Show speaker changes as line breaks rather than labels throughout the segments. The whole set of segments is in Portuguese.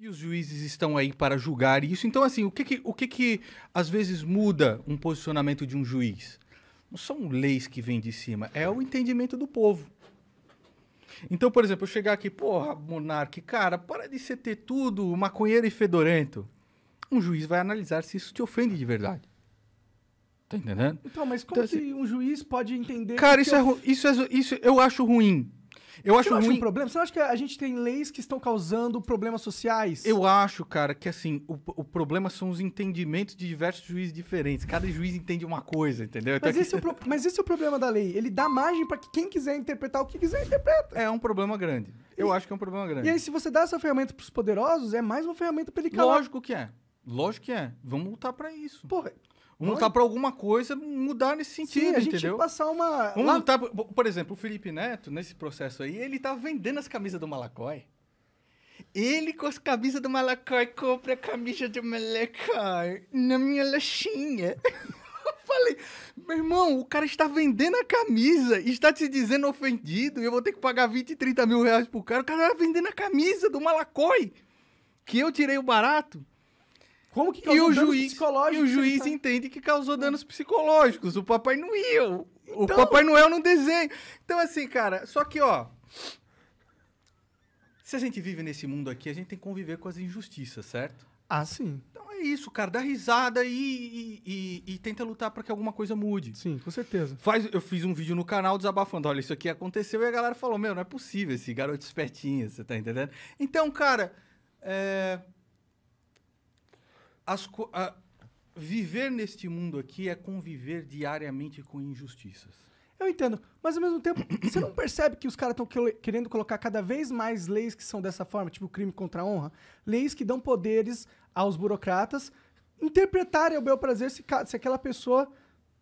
E os juízes estão aí para julgar isso. Então, assim, o que que, o que, que às vezes muda um posicionamento de um juiz? Não são leis que vêm de cima, é o entendimento do povo. Então, por exemplo, eu chegar aqui, porra, monarque, cara, para de ser ter tudo maconheiro e fedorento. Um juiz vai analisar se isso te ofende de verdade. Tá entendendo?
Então, mas como então, assim que assim, um juiz pode entender... Cara, isso, é eu... é,
isso, é, isso eu
acho ruim. Eu acho ruim. um problema? Você não acha que a gente tem leis que estão causando problemas sociais?
Eu acho, cara, que assim, o, o problema são os entendimentos de diversos juízes diferentes. Cada juiz entende uma coisa, entendeu? Mas, aqui... esse é o pro...
Mas esse é o problema da lei. Ele dá margem para que quem quiser interpretar
o que quiser interpreta. É um problema grande. Eu e... acho que é um problema grande. E aí,
se você dá essa ferramenta para os poderosos,
é mais uma ferramenta para ele calar. Lógico que é. Lógico que é. Vamos lutar para isso. Porra, Vamos lutar tá para alguma coisa mudar nesse sentido, entendeu? a gente entendeu? passar uma. Vamos Lá... lutar, tá, por exemplo, o Felipe Neto, nesse processo aí, ele tá vendendo as camisas do Malacói. Ele com as camisas do Malacói compra a camisa do Malacói na minha lanchinha Eu falei, meu irmão, o cara está vendendo a camisa, está te dizendo ofendido, e eu vou ter que pagar 20, 30 mil reais pro cara. O cara tá vendendo a camisa do Malacói, que eu tirei o barato. Como que causou e o danos juiz, psicológicos? E o juiz tá- entende que causou é. danos psicológicos. O Papai Noel. Então... O Papai Noel não desenha. Então, assim, cara, só que, ó. Se a gente vive nesse mundo aqui, a gente tem que conviver com as injustiças, certo? Ah, sim. Então é isso, cara. Dá risada e, e, e, e tenta lutar para que alguma coisa mude. Sim, com certeza. Faz, eu fiz um vídeo no canal desabafando. Olha, isso aqui aconteceu e a galera falou: Meu, não é possível esse garoto espertinho, você tá entendendo? Então, cara. É as, a, viver neste mundo aqui é conviver diariamente com injustiças.
Eu entendo, mas ao mesmo tempo, você não percebe que os caras estão querendo colocar cada vez mais leis que são dessa forma, tipo crime contra a honra, leis que dão poderes aos burocratas interpretarem ao meu prazer se, se aquela
pessoa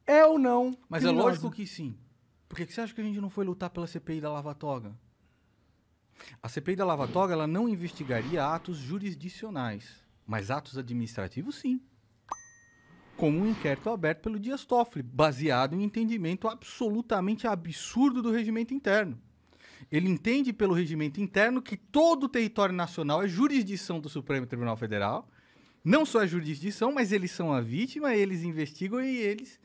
é ou não. Mas é criminosa. é lógico que sim. Por que você acha que a gente não foi lutar pela CPI da Lava Toga? A CPI da Lava Toga ela não investigaria atos jurisdicionais. Mas atos administrativos, sim. Como um inquérito aberto pelo Dias Toffoli, baseado em um entendimento absolutamente absurdo do regimento interno. Ele entende pelo regimento interno que todo o território nacional é jurisdição do Supremo Tribunal Federal. Não só é jurisdição, mas eles são a vítima, eles investigam e eles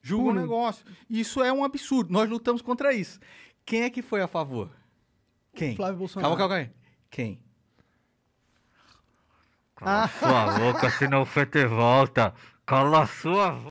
julgam o negócio. Isso é um absurdo. Nós lutamos contra isso. Quem é que foi a favor? Quem? Flávio Bolsonaro. Calma, calma, calma. Quem? Cala ah. sua boca, senão o Fete volta. Cala sua